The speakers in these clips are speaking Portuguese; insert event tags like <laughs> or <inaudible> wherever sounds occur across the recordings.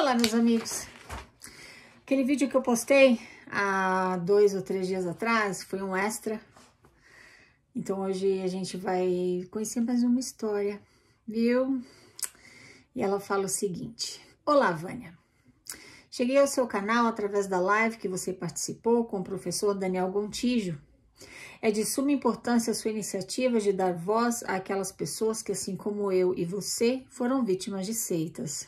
Olá, meus amigos. Aquele vídeo que eu postei há dois ou três dias atrás foi um extra. Então hoje a gente vai conhecer mais uma história, viu? E ela fala o seguinte: Olá, Vânia. Cheguei ao seu canal através da live que você participou com o professor Daniel Gontijo. É de suma importância a sua iniciativa de dar voz àquelas pessoas que, assim como eu e você, foram vítimas de seitas.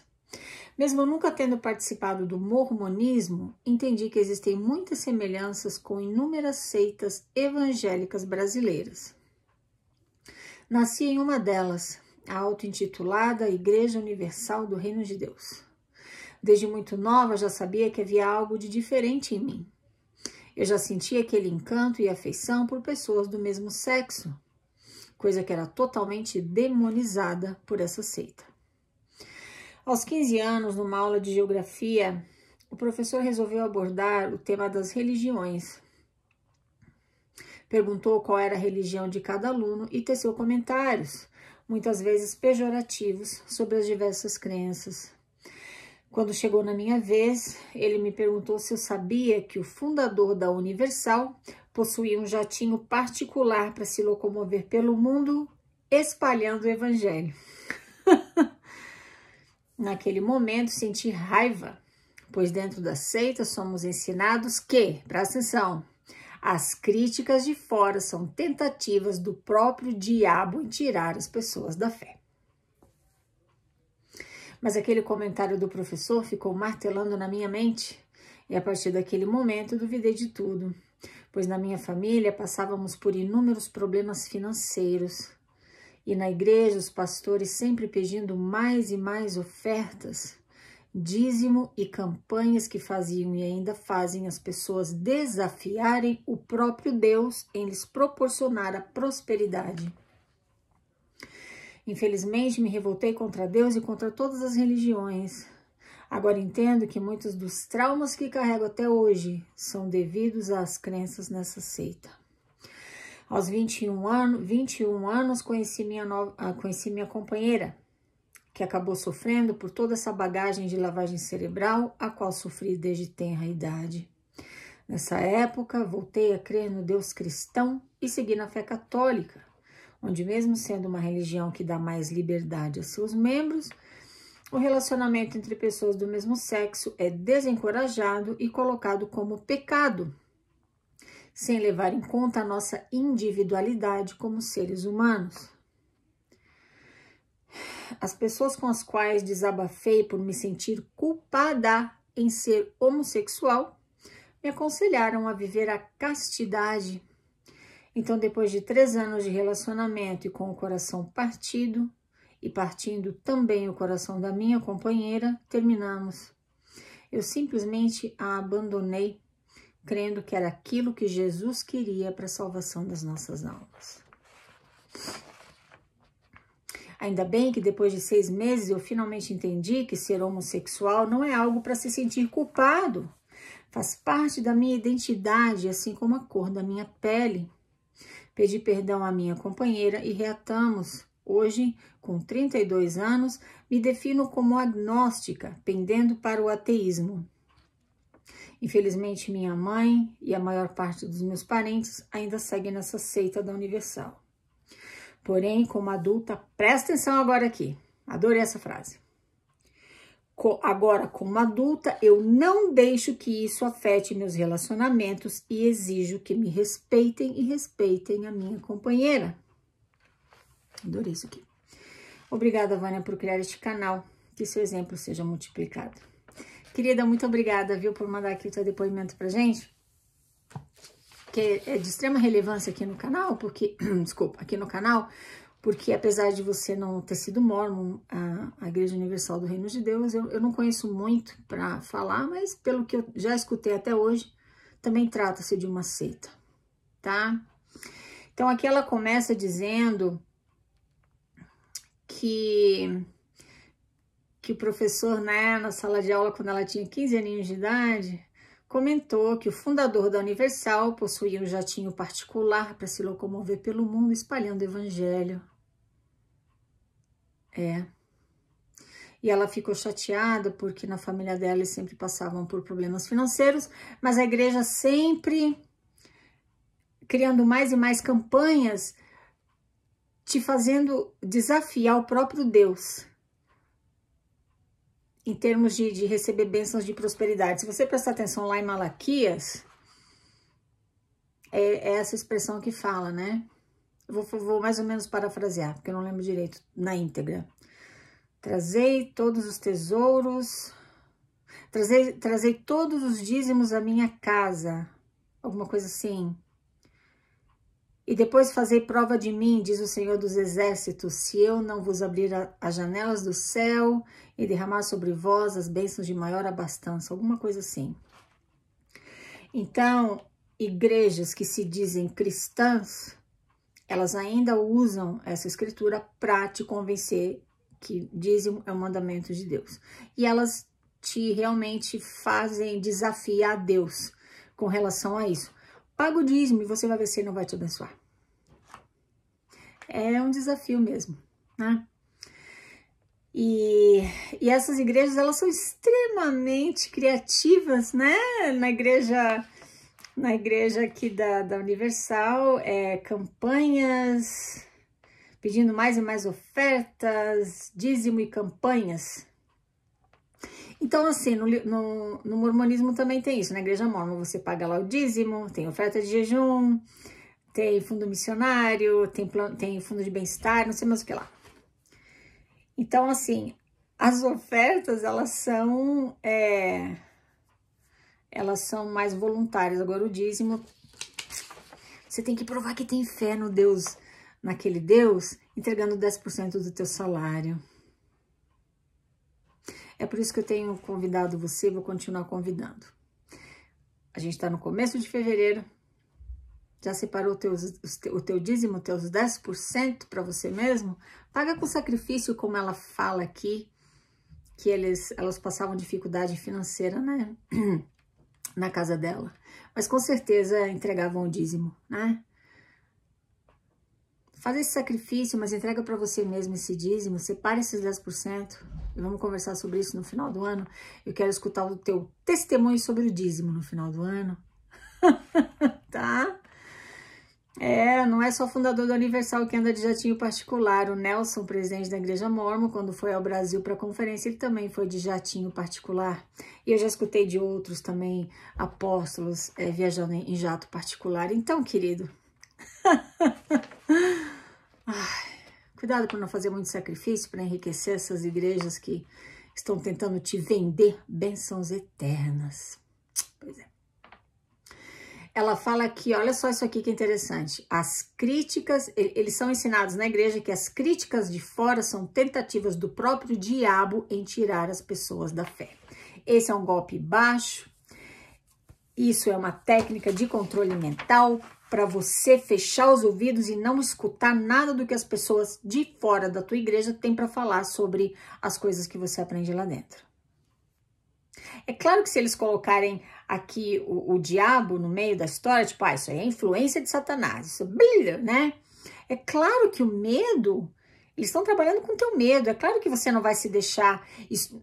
Mesmo nunca tendo participado do mormonismo, entendi que existem muitas semelhanças com inúmeras seitas evangélicas brasileiras. Nasci em uma delas, a auto-intitulada Igreja Universal do Reino de Deus. Desde muito nova já sabia que havia algo de diferente em mim. Eu já sentia aquele encanto e afeição por pessoas do mesmo sexo, coisa que era totalmente demonizada por essa seita. Aos 15 anos, numa aula de geografia, o professor resolveu abordar o tema das religiões. Perguntou qual era a religião de cada aluno e teceu comentários, muitas vezes pejorativos, sobre as diversas crenças. Quando chegou na minha vez, ele me perguntou se eu sabia que o fundador da Universal possuía um jatinho particular para se locomover pelo mundo espalhando o evangelho. <laughs> Naquele momento senti raiva, pois dentro da seita somos ensinados que, presta atenção, as críticas de fora são tentativas do próprio diabo em tirar as pessoas da fé. Mas aquele comentário do professor ficou martelando na minha mente, e a partir daquele momento duvidei de tudo, pois na minha família passávamos por inúmeros problemas financeiros. E na igreja, os pastores sempre pedindo mais e mais ofertas, dízimo e campanhas que faziam e ainda fazem as pessoas desafiarem o próprio Deus em lhes proporcionar a prosperidade. Infelizmente, me revoltei contra Deus e contra todas as religiões. Agora entendo que muitos dos traumas que carrego até hoje são devidos às crenças nessa seita. Aos 21 anos, 21 anos conheci minha, ah, conheci minha companheira, que acabou sofrendo por toda essa bagagem de lavagem cerebral, a qual sofri desde tenra idade. Nessa época, voltei a crer no Deus cristão e segui na fé católica, onde, mesmo sendo uma religião que dá mais liberdade a seus membros, o relacionamento entre pessoas do mesmo sexo é desencorajado e colocado como pecado, sem levar em conta a nossa individualidade como seres humanos. As pessoas com as quais desabafei por me sentir culpada em ser homossexual me aconselharam a viver a castidade. Então, depois de três anos de relacionamento e com o coração partido, e partindo também o coração da minha companheira, terminamos. Eu simplesmente a abandonei crendo que era aquilo que Jesus queria para a salvação das nossas almas. Ainda bem que depois de seis meses eu finalmente entendi que ser homossexual não é algo para se sentir culpado. Faz parte da minha identidade, assim como a cor da minha pele. Pedi perdão à minha companheira e reatamos. Hoje, com 32 anos, me defino como agnóstica, pendendo para o ateísmo. Infelizmente, minha mãe e a maior parte dos meus parentes ainda seguem nessa seita da Universal. Porém, como adulta, presta atenção agora aqui. Adorei essa frase. Co agora, como adulta, eu não deixo que isso afete meus relacionamentos e exijo que me respeitem e respeitem a minha companheira. Adorei isso aqui. Obrigada, Vânia, por criar este canal. Que seu exemplo seja multiplicado. Querida, muito obrigada, viu, por mandar aqui o teu depoimento pra gente. Que é de extrema relevância aqui no canal, porque, <clears throat> desculpa, aqui no canal, porque apesar de você não ter sido mormon, a, a Igreja Universal do Reino de Deus, eu, eu não conheço muito para falar, mas pelo que eu já escutei até hoje, também trata-se de uma seita, tá? Então aqui ela começa dizendo que que o professor, né, na sala de aula, quando ela tinha 15 aninhos de idade, comentou que o fundador da Universal possuía um jatinho particular para se locomover pelo mundo espalhando o evangelho. É. E ela ficou chateada porque na família dela eles sempre passavam por problemas financeiros, mas a igreja sempre criando mais e mais campanhas te fazendo desafiar o próprio Deus em termos de, de receber bênçãos de prosperidade. Se você prestar atenção lá em Malaquias, é, é essa expressão que fala, né? Eu vou, vou mais ou menos parafrasear, porque eu não lembro direito na íntegra. Trazei todos os tesouros, trazei, trazei todos os dízimos à minha casa. Alguma coisa assim e depois fazei prova de mim, diz o Senhor dos Exércitos, se eu não vos abrir a, as janelas do céu e derramar sobre vós as bênçãos de maior abastança, alguma coisa assim. Então, igrejas que se dizem cristãs, elas ainda usam essa escritura para te convencer que dízimo é um mandamento de Deus. E elas te realmente fazem desafiar a Deus com relação a isso. Paga o dízimo e você vai ver se ele não vai te abençoar é um desafio mesmo, né? E, e essas igrejas, elas são extremamente criativas, né? Na igreja, na igreja aqui da, da Universal, é, campanhas, pedindo mais e mais ofertas, dízimo e campanhas. Então, assim, no, no, no mormonismo também tem isso, na igreja mormon você paga lá o dízimo, tem oferta de jejum, tem fundo missionário, tem, tem fundo de bem-estar, não sei mais o que lá. Então, assim, as ofertas, elas são, é, elas são mais voluntárias. Agora, o dízimo, você tem que provar que tem fé no Deus, naquele Deus, entregando 10% do teu salário. É por isso que eu tenho convidado você, vou continuar convidando. A gente está no começo de fevereiro, já separou teus, o teu dízimo, teus 10% para você mesmo? Paga com sacrifício, como ela fala aqui, que eles, elas passavam dificuldade financeira, né? <clears throat> Na casa dela. Mas com certeza entregavam o dízimo, né? Faz esse sacrifício, mas entrega para você mesmo esse dízimo, separe esses 10%. E vamos conversar sobre isso no final do ano. Eu quero escutar o teu testemunho sobre o dízimo no final do ano. <laughs> tá? É, não é só o fundador da Universal que anda de jatinho particular. O Nelson, presidente da Igreja Mormon, quando foi ao Brasil para a conferência, ele também foi de jatinho particular. E eu já escutei de outros também, apóstolos, é, viajando em jato particular. Então, querido, <laughs> Ai, cuidado para não fazer muito sacrifício para enriquecer essas igrejas que estão tentando te vender bênçãos eternas. Pois é ela fala aqui, olha só isso aqui que é interessante. As críticas, eles são ensinados na igreja que as críticas de fora são tentativas do próprio diabo em tirar as pessoas da fé. Esse é um golpe baixo. Isso é uma técnica de controle mental para você fechar os ouvidos e não escutar nada do que as pessoas de fora da tua igreja têm para falar sobre as coisas que você aprende lá dentro. É claro que se eles colocarem aqui o, o diabo no meio da história, tipo, ah, isso aí é influência de Satanás, isso é brilha, né? É claro que o medo, eles estão trabalhando com o teu medo. É claro que você não vai se deixar,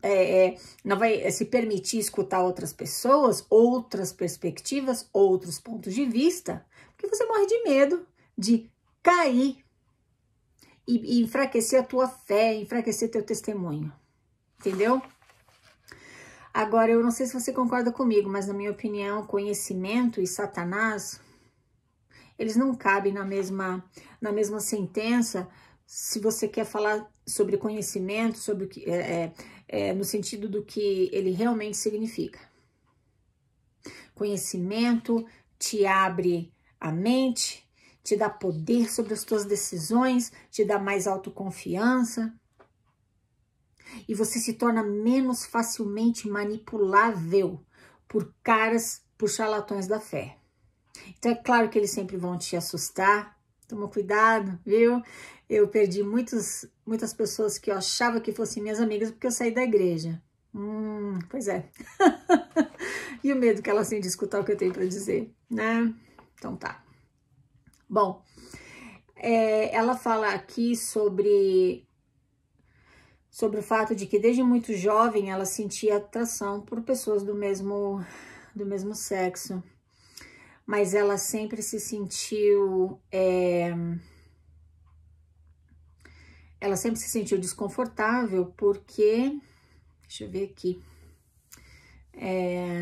é, é, não vai é, se permitir escutar outras pessoas, outras perspectivas, outros pontos de vista, porque você morre de medo de cair e, e enfraquecer a tua fé, enfraquecer teu testemunho. Entendeu? Agora, eu não sei se você concorda comigo, mas na minha opinião, conhecimento e Satanás, eles não cabem na mesma, na mesma sentença. Se você quer falar sobre conhecimento, sobre o que, é, é, é no sentido do que ele realmente significa. Conhecimento te abre a mente, te dá poder sobre as tuas decisões, te dá mais autoconfiança, e você se torna menos facilmente manipulável por caras, por charlatões da fé. Então é claro que eles sempre vão te assustar, toma cuidado, viu? Eu perdi muitos, muitas pessoas que eu achava que fossem minhas amigas porque eu saí da igreja. Hum, pois é. <laughs> e o medo que elas têm de escutar o que eu tenho para dizer, né? Então tá. Bom, é, ela fala aqui sobre sobre o fato de que desde muito jovem ela sentia atração por pessoas do mesmo, do mesmo sexo, mas ela sempre se sentiu. É, ela sempre se sentiu desconfortável porque. Deixa eu ver aqui. É,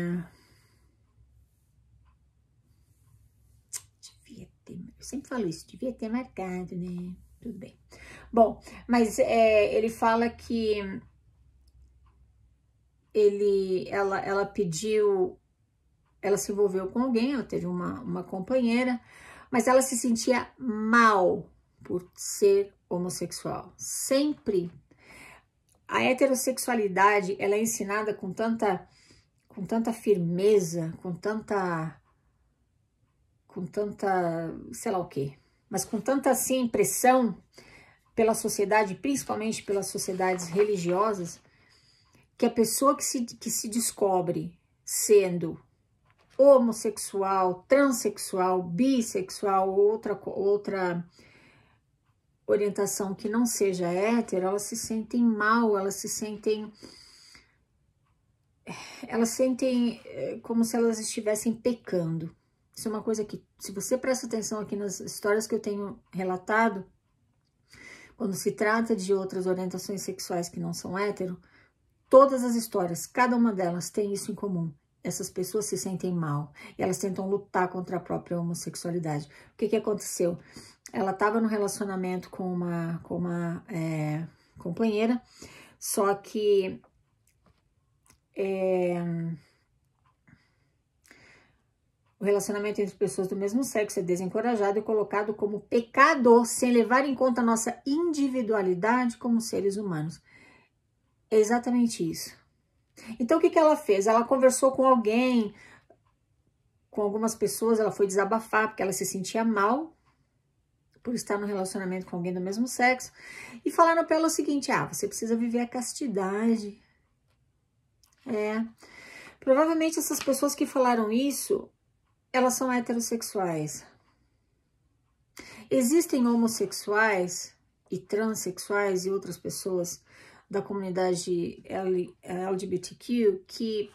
devia ter. Eu sempre falo isso, devia ter marcado, né? Tudo bem. Bom, mas é, ele fala que ele, ela, ela pediu, ela se envolveu com alguém, ela teve uma, uma companheira, mas ela se sentia mal por ser homossexual. Sempre a heterossexualidade ela é ensinada com tanta com tanta firmeza, com tanta com tanta, sei lá o quê, mas com tanta assim impressão pela sociedade, principalmente pelas sociedades religiosas, que a pessoa que se, que se descobre sendo homossexual, transexual, bissexual, outra, outra orientação que não seja hétero, elas se sentem mal, elas se sentem. Elas sentem eh, como se elas estivessem pecando. Isso é uma coisa que, se você presta atenção aqui nas histórias que eu tenho relatado, quando se trata de outras orientações sexuais que não são hétero, todas as histórias, cada uma delas tem isso em comum. Essas pessoas se sentem mal, elas tentam lutar contra a própria homossexualidade. O que, que aconteceu? Ela estava no relacionamento com uma, com uma é, companheira, só que é, o relacionamento entre pessoas do mesmo sexo é desencorajado e colocado como pecador, sem levar em conta nossa individualidade como seres humanos. É exatamente isso. Então, o que, que ela fez? Ela conversou com alguém, com algumas pessoas, ela foi desabafar porque ela se sentia mal por estar no relacionamento com alguém do mesmo sexo. E falaram para ela o seguinte: ah, você precisa viver a castidade. É. Provavelmente essas pessoas que falaram isso elas são heterossexuais. Existem homossexuais e transexuais e outras pessoas da comunidade LGBTQ que,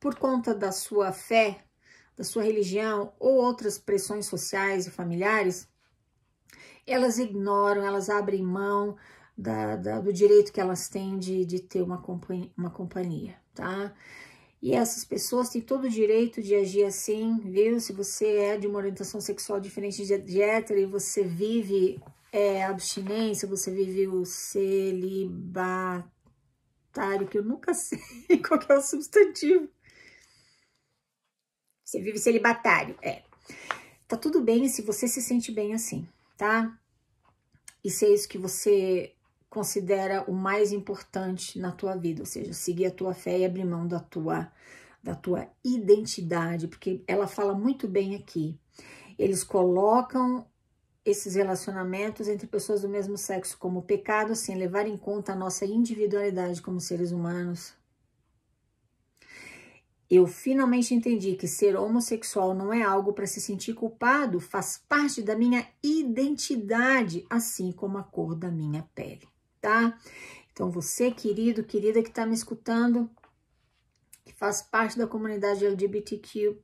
por conta da sua fé, da sua religião ou outras pressões sociais e familiares, elas ignoram, elas abrem mão da, da, do direito que elas têm de, de ter uma companhia, uma companhia, tá? E essas pessoas têm todo o direito de agir assim, viu? Se você é de uma orientação sexual diferente de hétero e você vive é, abstinência, você vive o celibatário, que eu nunca <laughs> sei qual é o substantivo. Você vive celibatário, é. Tá tudo bem se você se sente bem assim, tá? E se é isso que você considera o mais importante na tua vida, ou seja, seguir a tua fé e abrir mão da tua da tua identidade, porque ela fala muito bem aqui. Eles colocam esses relacionamentos entre pessoas do mesmo sexo como pecado, sem levar em conta a nossa individualidade como seres humanos. Eu finalmente entendi que ser homossexual não é algo para se sentir culpado, faz parte da minha identidade, assim como a cor da minha pele tá? Então, você, querido, querida que está me escutando, que faz parte da comunidade LGBTQ,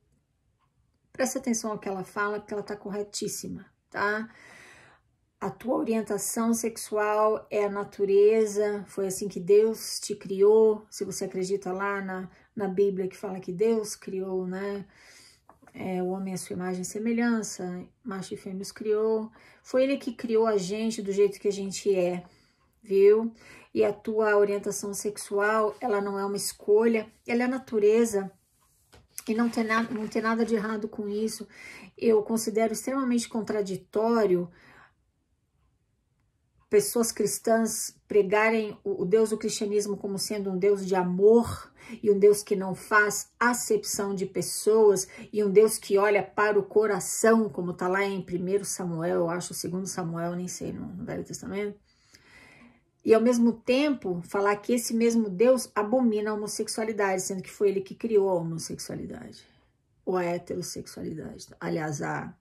preste atenção ao que ela fala, porque ela está corretíssima, tá? A tua orientação sexual é a natureza, foi assim que Deus te criou. Se você acredita lá na, na Bíblia que fala que Deus criou, né? É, o homem à sua imagem e semelhança, macho e fêmea os criou. Foi ele que criou a gente do jeito que a gente é, viu? E a tua orientação sexual, ela não é uma escolha, ela é a natureza. E não tem, nada, não tem nada de errado com isso. Eu considero extremamente contraditório pessoas cristãs pregarem o, Deus do cristianismo como sendo um Deus de amor e um Deus que não faz acepção de pessoas e um Deus que olha para o coração, como está lá em 1 Samuel, eu acho, 2 Samuel, nem sei, no Velho Testamento e ao mesmo tempo falar que esse mesmo Deus abomina a homossexualidade, sendo que foi ele que criou a homossexualidade, ou a heterossexualidade, aliás, a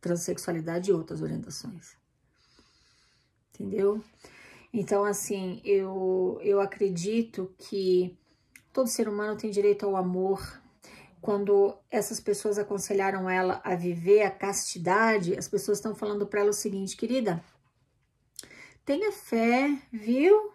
transexualidade e outras orientações. Entendeu? Então, assim, eu, eu acredito que todo ser humano tem direito ao amor. Quando essas pessoas aconselharam ela a viver a castidade, as pessoas estão falando para ela o seguinte, querida, Tenha fé, viu?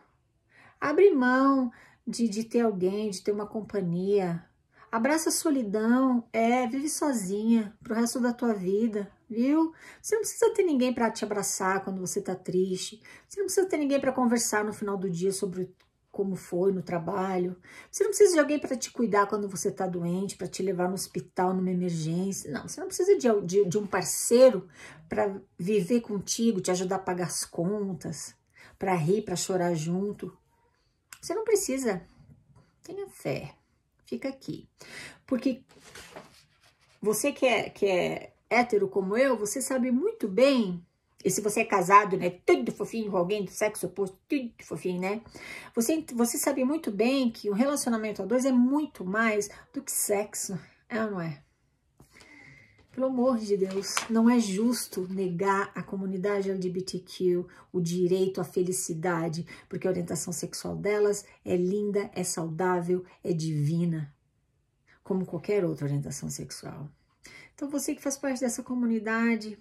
Abre mão de, de ter alguém, de ter uma companhia. Abraça a solidão, é, vive sozinha pro resto da tua vida, viu? Você não precisa ter ninguém para te abraçar quando você tá triste. Você não precisa ter ninguém para conversar no final do dia sobre como foi no trabalho. Você não precisa de alguém para te cuidar quando você está doente, para te levar no hospital numa emergência. Não, você não precisa de, de, de um parceiro para viver contigo, te ajudar a pagar as contas, para rir, para chorar junto. Você não precisa. Tenha fé. Fica aqui. Porque você que é, que é hétero como eu, você sabe muito bem e se você é casado, né? Tudo fofinho com alguém do sexo oposto, tudo fofinho, né? Você, você sabe muito bem que o relacionamento a dois é muito mais do que sexo, é ou não é? Pelo amor de Deus, não é justo negar à comunidade LGBTQ o direito à felicidade, porque a orientação sexual delas é linda, é saudável, é divina, como qualquer outra orientação sexual. Então, você que faz parte dessa comunidade,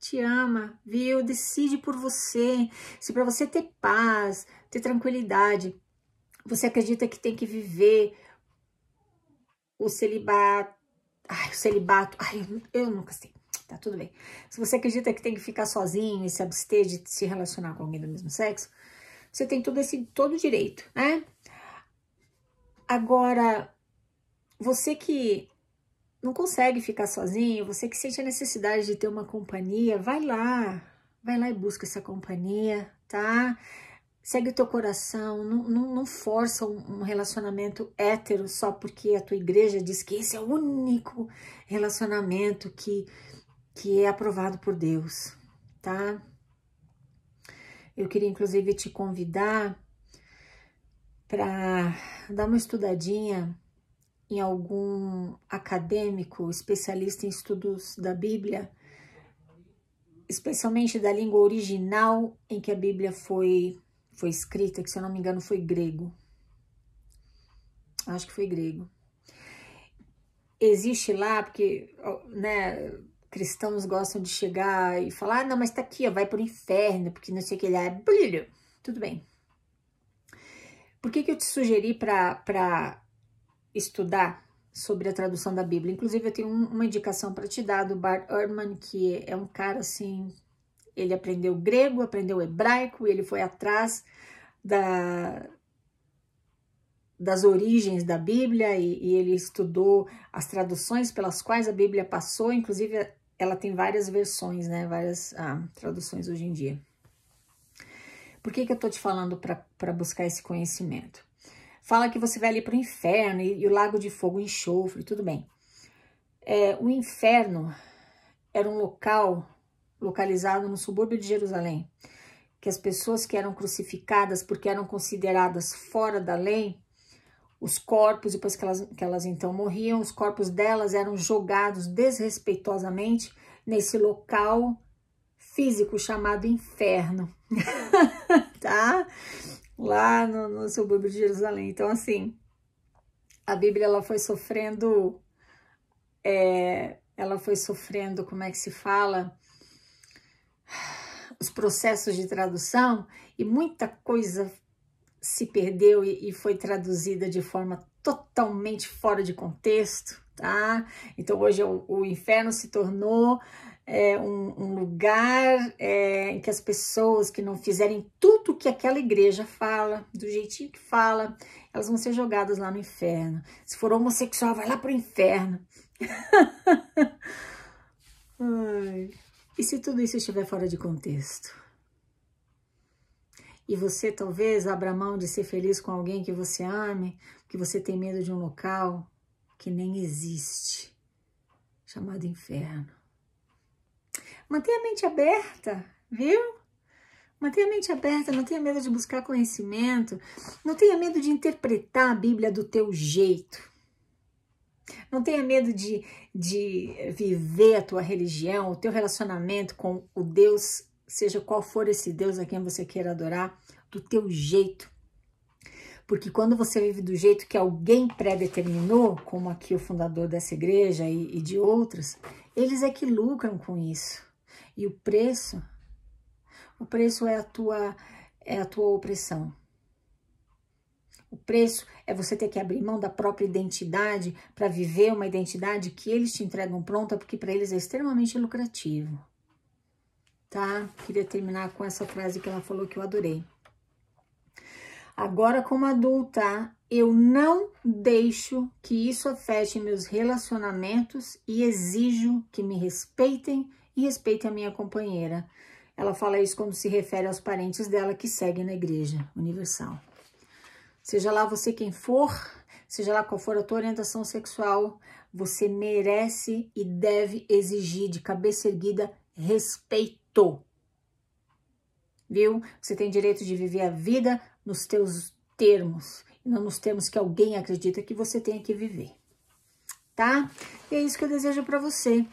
te ama, viu? Decide por você. Se para você ter paz, ter tranquilidade, você acredita que tem que viver o celibato. Ai, o celibato. Ai, eu, eu nunca sei. Tá tudo bem. Se você acredita que tem que ficar sozinho e se abster de se relacionar com alguém do mesmo sexo, você tem todo esse todo direito, né? Agora, você que não consegue ficar sozinho, você que sente a necessidade de ter uma companhia, vai lá, vai lá e busca essa companhia, tá? Segue o teu coração, não, não, não força um, relacionamento hétero só porque a tua igreja diz que esse é o único relacionamento que, que é aprovado por Deus, tá? Eu queria, inclusive, te convidar para dar uma estudadinha em algum acadêmico especialista em estudos da Bíblia, especialmente da língua original em que a Bíblia foi, foi escrita, que se eu não me engano foi grego. Acho que foi grego. Existe lá, porque né, cristãos gostam de chegar e falar, ah, não, mas tá aqui, ó, vai pro inferno, porque não sei o que ele é. Tudo bem. Por que, que eu te sugeri para estudar sobre a tradução da Bíblia. Inclusive, eu tenho um, uma indicação para te dar do Bart Ehrman, que é um cara assim. Ele aprendeu grego, aprendeu hebraico, ele foi atrás da, das origens da Bíblia e, e, ele estudou as traduções pelas quais a Bíblia passou, inclusive ela tem várias versões, né? Várias ah, traduções hoje em dia. Por que, que eu estou te falando para buscar esse conhecimento? Fala que você vai ali para o inferno e, e, o lago de fogo, enxofre, tudo bem. É, o inferno era um local localizado no subúrbio de Jerusalém, que as pessoas que eram crucificadas porque eram consideradas fora da lei, os corpos, depois que elas, que elas então morriam, os corpos delas eram jogados desrespeitosamente nesse local físico chamado inferno, <laughs> tá? lá no, no subúrbio de Jerusalém. Então, assim, a Bíblia ela foi sofrendo, é, ela foi sofrendo, como é que se fala? Os processos de tradução e muita coisa se perdeu e, e foi traduzida de forma totalmente fora de contexto, tá? Então hoje é o, o inferno se tornou é, um, um, lugar é, em que as pessoas que não fizerem tudo o que aquela igreja fala, do jeitinho que fala, elas vão ser jogadas lá no inferno. Se for homossexual, vai lá pro inferno. <laughs> Ai. E se tudo isso estiver fora de contexto? E você talvez abra mão de ser feliz com alguém que você ame, porque você tem medo de um local que nem existe, chamado inferno. Mantenha a mente aberta, viu? Mantenha a mente aberta, não tenha medo de buscar conhecimento, não tenha medo de interpretar a Bíblia do teu jeito. Não tenha medo de, de viver a tua religião, o teu relacionamento com o Deus, seja qual for esse Deus a quem você queira adorar, do teu jeito. Porque quando você vive do jeito que alguém predeterminou, como aqui o fundador dessa igreja e, e de outras, eles é que lucram com isso. E o preço, o preço é a tua, é a tua opressão. O preço é você ter que abrir mão da própria identidade para viver uma identidade que eles te entregam pronta, porque para eles é extremamente lucrativo. Tá? Queria terminar com essa frase que ela falou que eu adorei. Agora, como adulta, eu não deixo que isso afete meus relacionamentos e exijo que me respeitem e respeite a minha companheira. Ela fala isso quando se refere aos parentes dela que seguem na Igreja Universal. Seja lá você quem for, seja lá qual for a tua orientação sexual, você merece e deve exigir de cabeça erguida respeito. Viu? Você tem direito de viver a vida nos teus termos, não nos termos que alguém acredita que você tenha que viver. Tá? E é isso que eu desejo para você.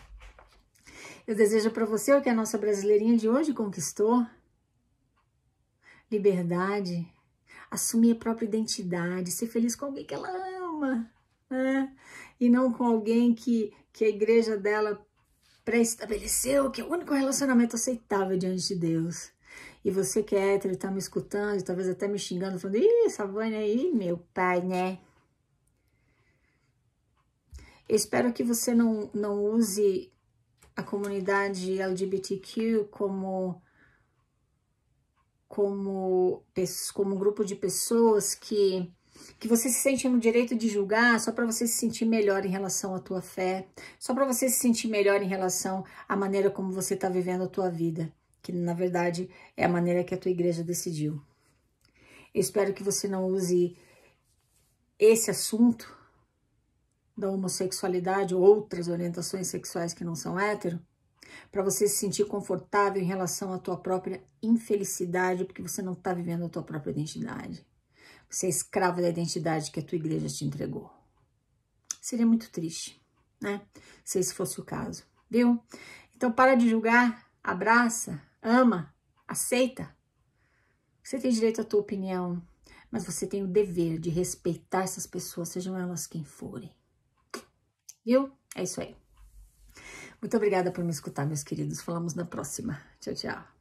Eu desejo para você o que a nossa brasileirinha de hoje conquistou: liberdade, assumir a própria identidade, ser feliz com alguém que ela ama, né? E não com alguém que, que a igreja dela pré-estabeleceu, que é o único relacionamento aceitável diante de Deus. E você que é hétero e tá me escutando, talvez até me xingando, falando, ih, essa voz aí, né? meu pai, né? Eu espero que você não, não use a comunidade LGBTQ como como como um grupo de pessoas que que você se sente no direito de julgar só para você se sentir melhor em relação à tua fé, só para você se sentir melhor em relação à maneira como você está vivendo a tua vida, que na verdade é a maneira que a tua igreja decidiu. Eu espero que você não use esse assunto da homossexualidade ou outras orientações sexuais que não são hétero, para você se sentir confortável em relação à tua própria infelicidade, porque você não está vivendo a tua própria identidade. Você é escravo da identidade que a tua igreja te entregou. Seria muito triste, né? Se esse fosse o caso, viu? Então para de julgar, abraça, ama, aceita. Você tem direito à tua opinião, mas você tem o dever de respeitar essas pessoas, sejam elas quem forem. Viu? É isso aí. Muito obrigada por me escutar, meus queridos. Falamos na próxima. Tchau, tchau.